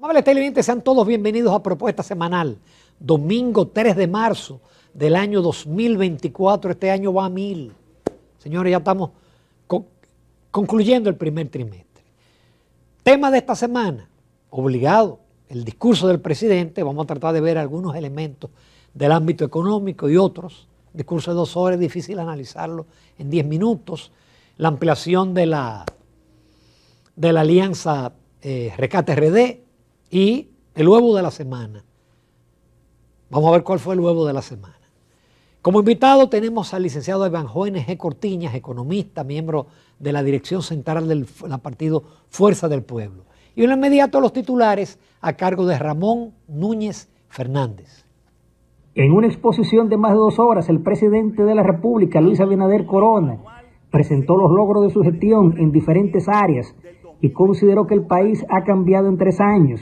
Amables televidentes, sean todos bienvenidos a Propuesta Semanal, domingo 3 de marzo del año 2024. Este año va a mil. Señores, ya estamos concluyendo el primer trimestre. Tema de esta semana, obligado, el discurso del presidente. Vamos a tratar de ver algunos elementos del ámbito económico y otros. discurso de dos horas, difícil analizarlo en diez minutos. La ampliación de la, de la alianza eh, recate RD, y el huevo de la semana. Vamos a ver cuál fue el huevo de la semana. Como invitado tenemos al licenciado Evanjoen G. Cortiñas, economista, miembro de la dirección central del partido Fuerza del Pueblo. Y en inmediato los titulares a cargo de Ramón Núñez Fernández. En una exposición de más de dos horas, el presidente de la República, Luis Abinader Corona, presentó los logros de su gestión en diferentes áreas y consideró que el país ha cambiado en tres años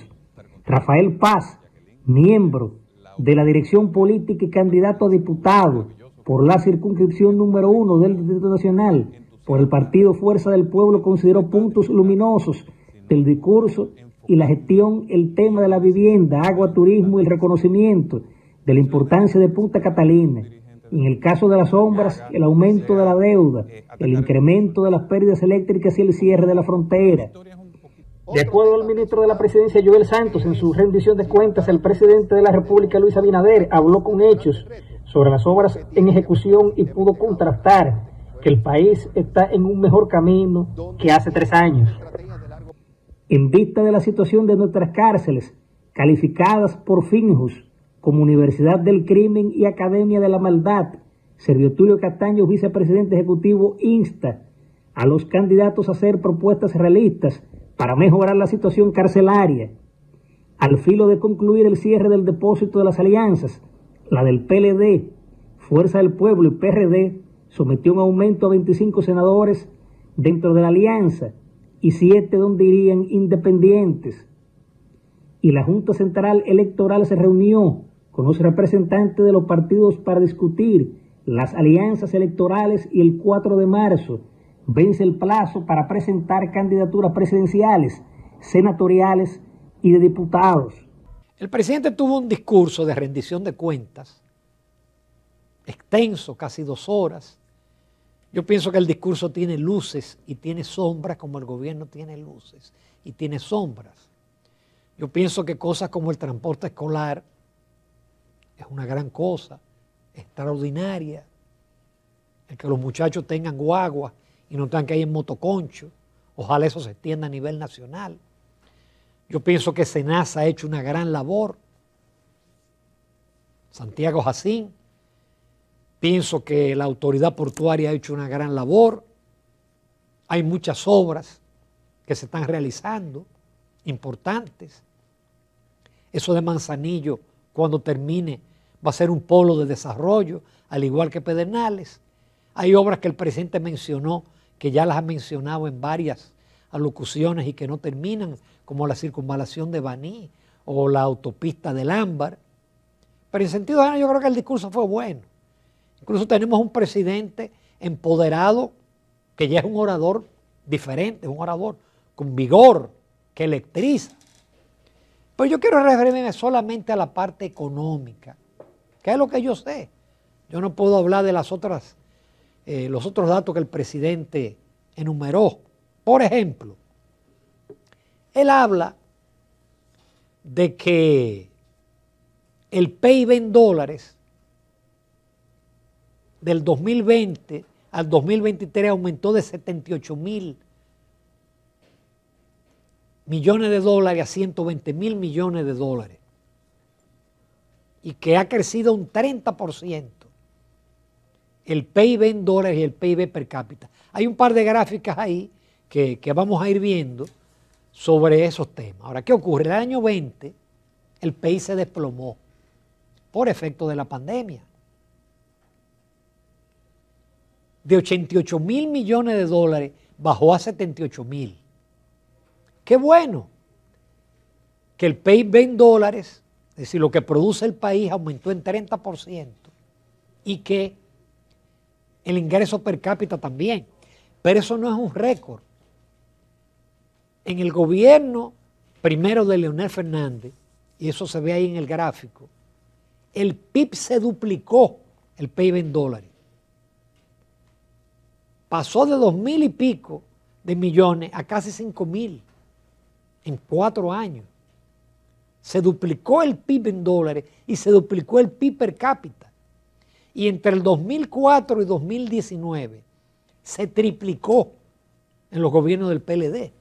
Rafael Paz, miembro de la dirección política y candidato a diputado por la circunscripción número uno del Distrito Nacional, por el partido Fuerza del Pueblo, consideró puntos luminosos del discurso y la gestión el tema de la vivienda, agua, turismo y el reconocimiento de la importancia de Punta Catalina. En el caso de las sombras, el aumento de la deuda, el incremento de las pérdidas eléctricas y el cierre de la frontera. De acuerdo al ministro de la Presidencia, Joel Santos, en su rendición de cuentas, el presidente de la República, Luis Abinader, habló con hechos sobre las obras en ejecución y pudo contrastar que el país está en un mejor camino que hace tres años. En vista de la situación de nuestras cárceles, calificadas por Finjus como Universidad del Crimen y Academia de la Maldad, Servio Tulio Castaño, vicepresidente ejecutivo, insta a los candidatos a hacer propuestas realistas para mejorar la situación carcelaria, al filo de concluir el cierre del depósito de las alianzas, la del PLD, Fuerza del Pueblo y PRD, sometió un aumento a 25 senadores dentro de la alianza y 7 donde irían independientes. Y la Junta Central Electoral se reunió con los representantes de los partidos para discutir las alianzas electorales y el 4 de marzo vence el plazo para presentar candidaturas presidenciales, senatoriales y de diputados. El presidente tuvo un discurso de rendición de cuentas, extenso, casi dos horas. Yo pienso que el discurso tiene luces y tiene sombras como el gobierno tiene luces y tiene sombras. Yo pienso que cosas como el transporte escolar es una gran cosa, extraordinaria, el que los muchachos tengan guagua y no tengan que ir en motoconcho. Ojalá eso se extienda a nivel nacional. Yo pienso que Senasa ha hecho una gran labor. Santiago Jacín. Pienso que la autoridad portuaria ha hecho una gran labor. Hay muchas obras que se están realizando, importantes. Eso de Manzanillo, cuando termine, va a ser un polo de desarrollo, al igual que Pedernales. Hay obras que el presidente mencionó que ya las ha mencionado en varias alocuciones y que no terminan, como la circunvalación de Baní o la autopista del Ámbar. Pero en sentido general yo creo que el discurso fue bueno. Incluso tenemos un presidente empoderado que ya es un orador diferente, un orador con vigor, que electriza. Pero yo quiero referirme solamente a la parte económica, que es lo que yo sé. Yo no puedo hablar de las otras eh, los otros datos que el presidente enumeró. Por ejemplo, él habla de que el PIB en dólares del 2020 al 2023 aumentó de 78 mil millones de dólares a 120 mil millones de dólares y que ha crecido un 30% el PIB en dólares y el PIB per cápita. Hay un par de gráficas ahí que, vamos a ir viendo sobre esos temas. Ahora, ¿qué ocurre? En el año 20 el PIB se desplomó por efecto de la pandemia. De 88 mil millones de dólares bajó a 78 mil. Qué bueno que el PIB en dólares, es decir, lo que produce el país aumentó en 30% y que el ingreso per cápita también. Pero eso no es un récord. En el gobierno primero de Leonel Fernández, y eso se ve ahí en el gráfico, el PIB se duplicó, el PIB en dólares. Pasó de dos mil y pico de millones a casi cinco mil en cuatro años. Se duplicó el PIB en dólares y se duplicó el PIB per cápita y entre el 2004 y 2019 se triplicó en los gobiernos del PLD.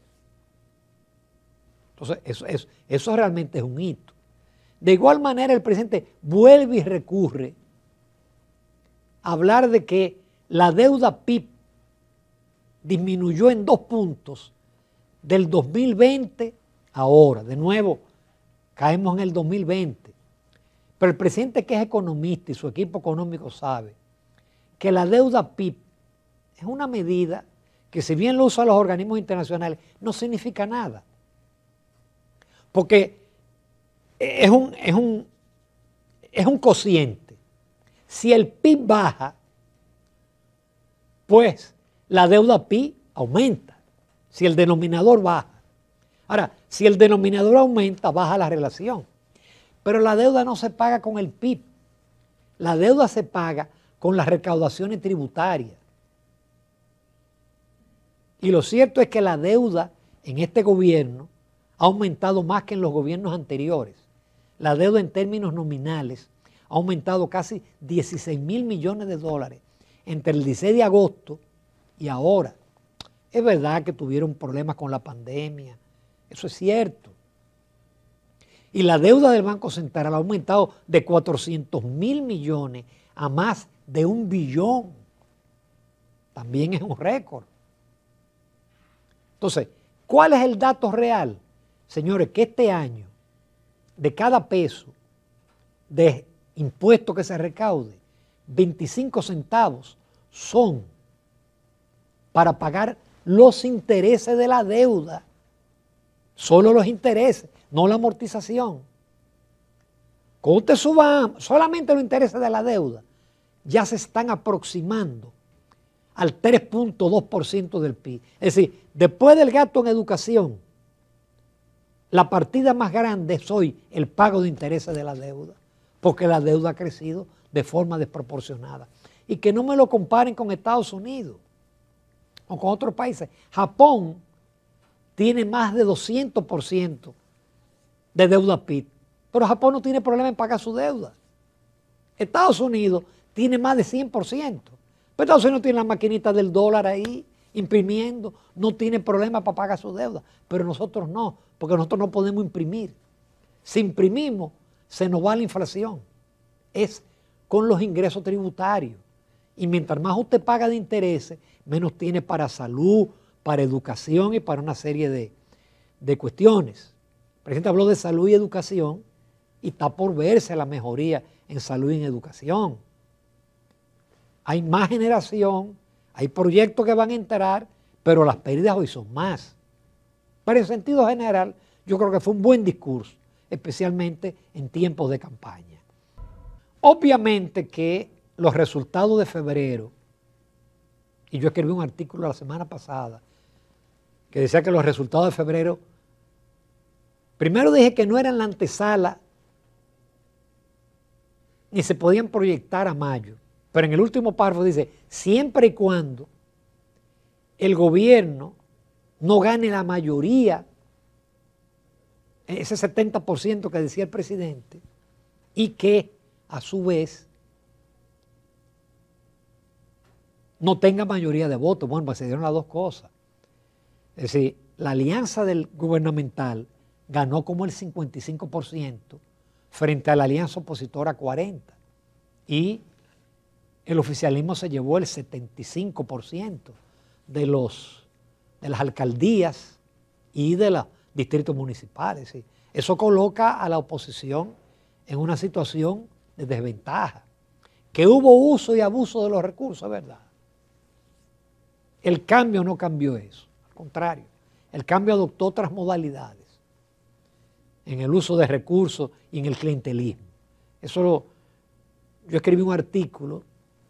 Entonces, eso, eso realmente es un hito. De igual manera, el presidente vuelve y recurre a hablar de que la deuda PIB disminuyó en dos puntos del 2020 ahora. De nuevo, caemos en el 2020. Pero el presidente que es economista y su equipo económico sabe que la deuda PIB es una medida que si bien lo usan los organismos internacionales, no significa nada. Porque es un, es un, es un cociente. Si el PIB baja, pues la deuda PIB aumenta. Si el denominador baja. Ahora, si el denominador aumenta, baja la relación. Pero la deuda no se paga con el PIB. La deuda se paga con las recaudaciones tributarias. Y lo cierto es que la deuda en este gobierno ha aumentado más que en los gobiernos anteriores. La deuda en términos nominales ha aumentado casi 16 mil millones de dólares entre el 16 de agosto y ahora. Es verdad que tuvieron problemas con la pandemia, eso es cierto. Y la deuda del Banco Central ha aumentado de 400 mil millones a más de un billón. También es un récord. Entonces, ¿cuál es el dato real? Señores, que este año, de cada peso de impuesto que se recaude, 25 centavos son para pagar los intereses de la deuda. Solo los intereses, no la amortización. Cuando usted suba solamente los intereses de la deuda, ya se están aproximando al 3.2% del PIB. Es decir, después del gasto en educación, la partida más grande es hoy el pago de intereses de la deuda, porque la deuda ha crecido de forma desproporcionada. Y que no me lo comparen con Estados Unidos o con otros países. Japón tiene más de 200% de deuda PIB. Pero Japón no tiene problema en pagar su deuda. Estados Unidos tiene más de 100%. Pero Estados Unidos tiene la maquinita del dólar ahí imprimiendo, no tiene problema para pagar su deuda. Pero nosotros no, porque nosotros no podemos imprimir. Si imprimimos, se nos va la inflación. Es con los ingresos tributarios. Y mientras más usted paga de intereses, menos tiene para salud, para educación y para una serie de, cuestiones. El presidente habló de salud y educación y está por verse la mejoría en salud y en educación. Hay más generación, hay proyectos que van a entrar, pero las pérdidas hoy son más. Pero en sentido general, yo creo que fue un buen discurso, especialmente en tiempos de campaña. Obviamente que los resultados de febrero, y yo escribí un artículo la semana pasada que decía que los resultados de febrero, primero dije que no eran la antesala ni se podían proyectar a mayo, pero en el último párrafo dice, siempre y cuando el gobierno no gane la mayoría, ese 70% que decía el presidente, y que a su vez no tenga mayoría de votos. Bueno, pues se dieron las dos cosas. Es decir, la alianza del gubernamental ganó como el 55% frente a la alianza opositora 40%. Y el oficialismo se llevó el 75% de, los, de las alcaldías y de los distritos municipales. Eso coloca a la oposición en una situación de desventaja. Que hubo uso y abuso de los recursos, ¿verdad? El cambio no cambió eso contrario, el cambio adoptó otras modalidades en el uso de recursos y en el clientelismo. Eso yo escribí un artículo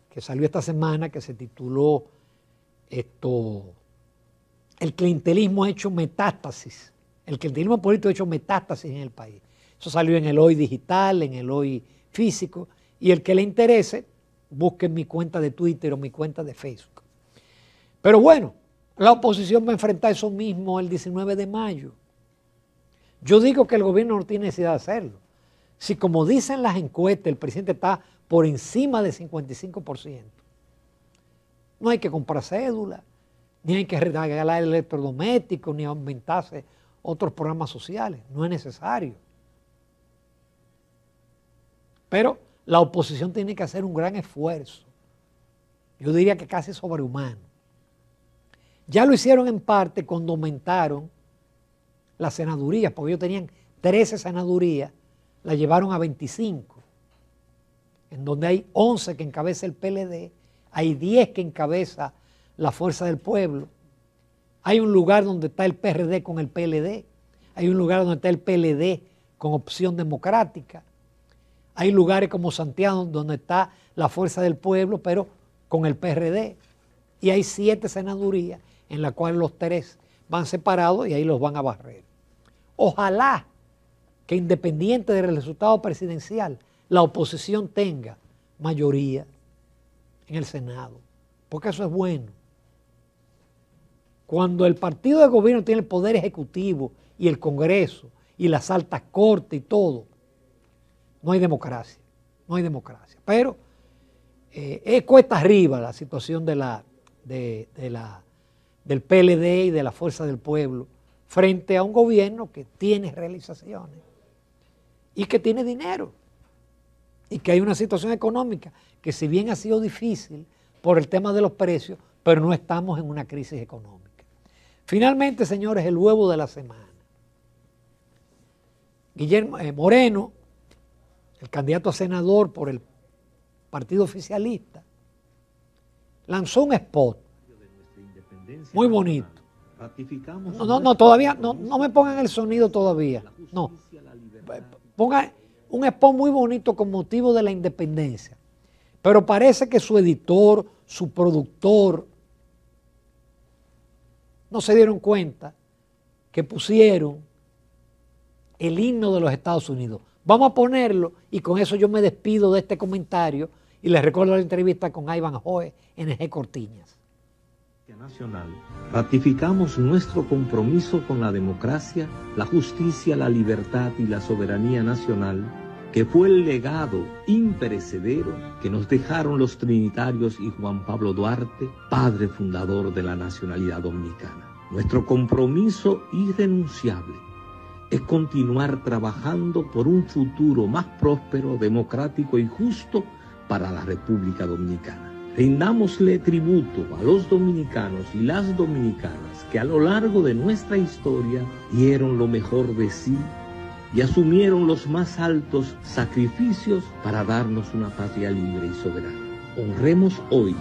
que salió esta semana que se tituló esto, El clientelismo ha hecho metástasis. El clientelismo político ha hecho metástasis en el país. Eso salió en el hoy digital, en el hoy físico. Y el que le interese, busque mi cuenta de Twitter o mi cuenta de Facebook. Pero bueno, la oposición va a enfrentar eso mismo el 19 de mayo. Yo digo que el gobierno no tiene necesidad de hacerlo. Si como dicen las encuestas, el presidente está por encima del 55%, no hay que comprar cédula, ni hay que regalar electrodomésticos, ni aumentarse otros programas sociales. No es necesario. Pero la oposición tiene que hacer un gran esfuerzo. Yo diría que casi sobrehumano ya lo hicieron en parte cuando aumentaron las senadurías, porque ellos tenían 13 senadurías, la llevaron a 25, en donde hay 11 que encabeza el PLD, hay 10 que encabeza la Fuerza del Pueblo, hay un lugar donde está el PRD con el PLD, hay un lugar donde está el PLD con opción democrática, hay lugares como Santiago donde está la Fuerza del Pueblo, pero con el PRD, y hay 7 senadurías en la cual los tres van separados y ahí los van a barrer. Ojalá que independiente del resultado presidencial, la oposición tenga mayoría en el Senado, porque eso es bueno. Cuando el partido de gobierno tiene el poder ejecutivo y el Congreso y las altas cortes y todo, no hay democracia, no hay democracia. Pero eh, es cuesta arriba la situación de la, de la del PLD y de la Fuerza del Pueblo frente a un gobierno que tiene realizaciones y que tiene dinero y que hay una situación económica que si bien ha sido difícil por el tema de los precios, pero no estamos en una crisis económica. Finalmente, señores, el huevo de la semana. Guillermo eh, Moreno, el candidato a senador por el partido oficialista, lanzó un spot muy bonito. No, no, no, todavía, no, me pongan el sonido todavía. No. Pongan un spot muy bonito con motivo de la independencia. Pero parece que su editor, su productor, no se dieron cuenta que pusieron el himno de los Estados Unidos. Vamos a ponerlo y con eso yo me despido de este comentario y les recuerdo la entrevista con Ivan Joe en G. Cortiñas. Nacional, ratificamos nuestro compromiso con la democracia, la justicia, la libertad y la soberanía nacional, que fue el legado imperecedero que nos dejaron los trinitarios y Juan Pablo Duarte, padre fundador de la nacionalidad dominicana. Nuestro compromiso irrenunciable es continuar trabajando por un futuro más próspero, democrático y justo para la República Dominicana. Rindámosle tributo a los dominicanos y las dominicanas que a lo largo de nuestra historia dieron lo mejor de sí y asumieron los más altos sacrificios para darnos una patria libre y soberana. Honremos hoy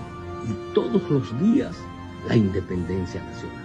y todos los días la independencia nacional.